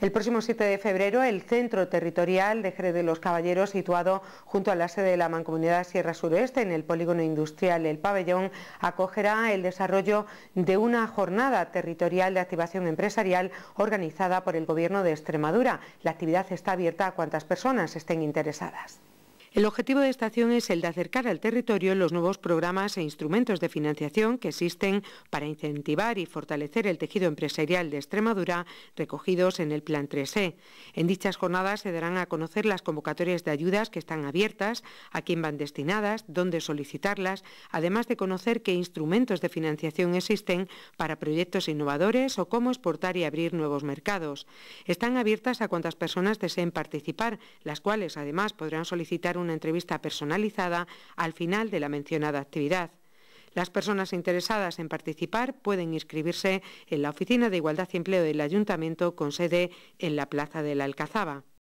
El próximo 7 de febrero, el Centro Territorial de Jerez de los Caballeros, situado junto a la sede de la Mancomunidad Sierra Sureste, en el Polígono Industrial El Pabellón, acogerá el desarrollo de una jornada territorial de activación empresarial organizada por el Gobierno de Extremadura. La actividad está abierta a cuantas personas estén interesadas. El objetivo de esta acción es el de acercar al territorio los nuevos programas e instrumentos de financiación que existen para incentivar y fortalecer el tejido empresarial de Extremadura recogidos en el Plan 3E. En dichas jornadas se darán a conocer las convocatorias de ayudas que están abiertas, a quién van destinadas, dónde solicitarlas, además de conocer qué instrumentos de financiación existen para proyectos innovadores o cómo exportar y abrir nuevos mercados. Están abiertas a cuantas personas deseen participar, las cuales además podrán solicitar una entrevista personalizada al final de la mencionada actividad. Las personas interesadas en participar pueden inscribirse en la Oficina de Igualdad y Empleo del Ayuntamiento con sede en la Plaza de la Alcazaba.